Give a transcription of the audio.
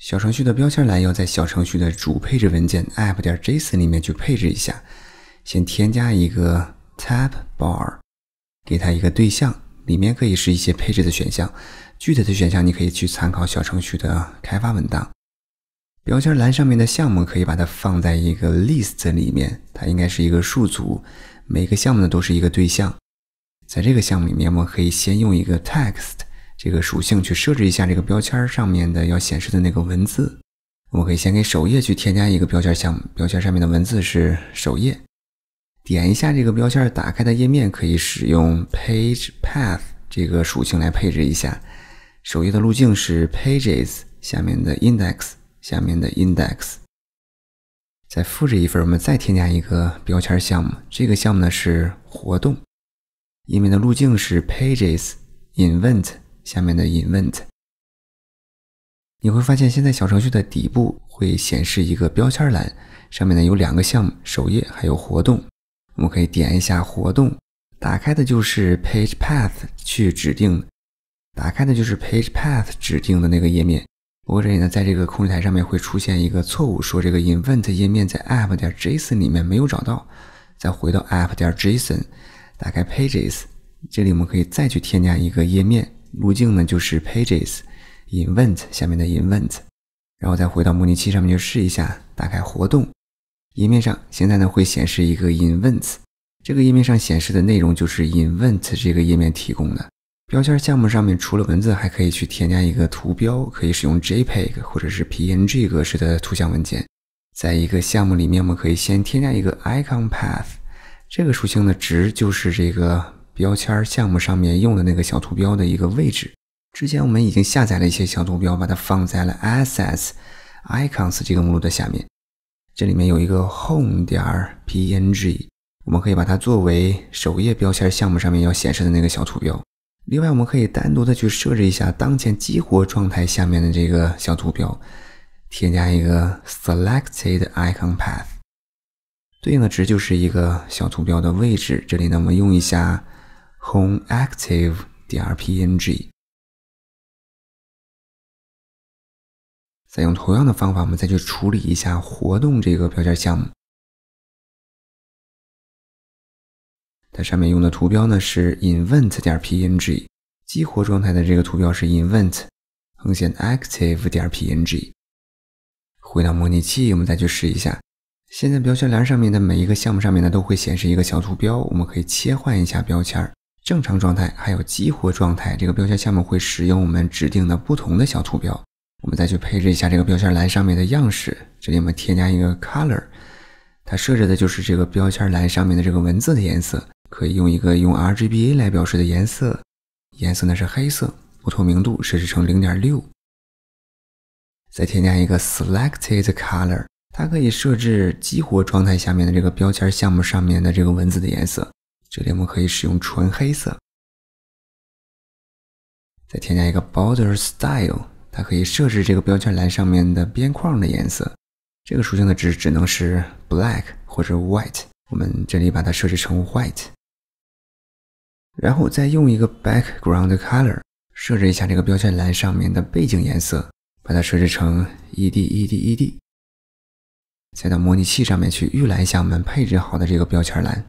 小程序的标签栏要在小程序的主配置文件 app 点 json 里面去配置一下。先添加一个 tab bar，给它一个对象，里面可以是一些配置的选项。具体的选项你可以去参考小程序的开发文档。标签栏上面的项目可以把它放在一个 list 里面，它应该是一个数组，每个项目呢都是一个对象。在这个项目里面，我们可以先用一个 text。这个属性去设置一下这个标签上面的要显示的那个文字。我们可以先给首页去添加一个标签项，标签上面的文字是首页。点一下这个标签打开的页面，可以使用 page path 这个属性来配置一下。首页的路径是 pages 下面的 index 下面的 index。再复制一份，我们再添加一个标签项。目，这个项目呢是活动，页面的路径是 pages invent。下面的 invent，你会发现现在小程序的底部会显示一个标签栏，上面呢有两个项目：首页还有活动。我们可以点一下活动，打开的就是 page path 去指定，打开的就是 page path 指定的那个页面。不过这里呢，在这个控制台上面会出现一个错误，说这个 invent 页面在 app 点 json 里面没有找到。再回到 app 点 json，打开 pages，这里我们可以再去添加一个页面。路径呢，就是 pages，invent 下面的 invent，然后再回到模拟器上面去试一下，打开活动页面上，现在呢会显示一个 invent，这个页面上显示的内容就是 invent 这个页面提供的标签项目上面除了文字，还可以去添加一个图标，可以使用 jpeg 或者是 png 格式的图像文件。在一个项目里面，我们可以先添加一个 icon path，这个属性的值就是这个。标签项目上面用的那个小图标的一个位置，之前我们已经下载了一些小图标，把它放在了 assets icons 这个目录的下面。这里面有一个 home 点 png，我们可以把它作为首页标签项目上面要显示的那个小图标。另外，我们可以单独的去设置一下当前激活状态下面的这个小图标，添加一个 selected icon path，对应的值就是一个小图标的位置。这里呢，我们用一下。Home active 点 p n g，再用同样的方法，我们再去处理一下活动这个标签项目。它上面用的图标呢是 invent 点 p n g，激活状态的这个图标是 invent 横线 active 点 p n g。回到模拟器，我们再去试一下。现在标签栏上面的每一个项目上面呢都会显示一个小图标，我们可以切换一下标签。正常状态还有激活状态，这个标签项目会使用我们指定的不同的小图标。我们再去配置一下这个标签栏上面的样式。这里我们添加一个 color，它设置的就是这个标签栏上面的这个文字的颜色，可以用一个用 RGBA 来表示的颜色，颜色呢是黑色，不透明度设置成零点六。再添加一个 selected color，它可以设置激活状态下面的这个标签项目上面的这个文字的颜色。这里我们可以使用纯黑色，再添加一个 border style，它可以设置这个标签栏上面的边框的颜色。这个属性的值只能是 black 或者 white，我们这里把它设置成 white。然后再用一个 background color 设置一下这个标签栏上面的背景颜色，把它设置成 e d e d e d。再到模拟器上面去预览一下我们配置好的这个标签栏。